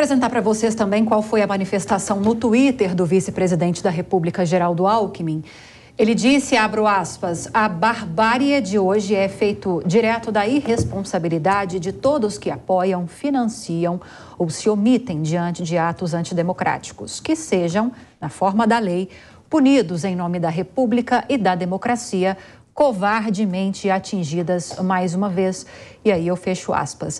apresentar para vocês também qual foi a manifestação no Twitter do vice-presidente da República, Geraldo Alckmin. Ele disse, abro aspas, a barbárie de hoje é feito direto da irresponsabilidade de todos que apoiam, financiam ou se omitem diante de atos antidemocráticos, que sejam, na forma da lei, punidos em nome da República e da democracia, covardemente atingidas mais uma vez. E aí eu fecho aspas.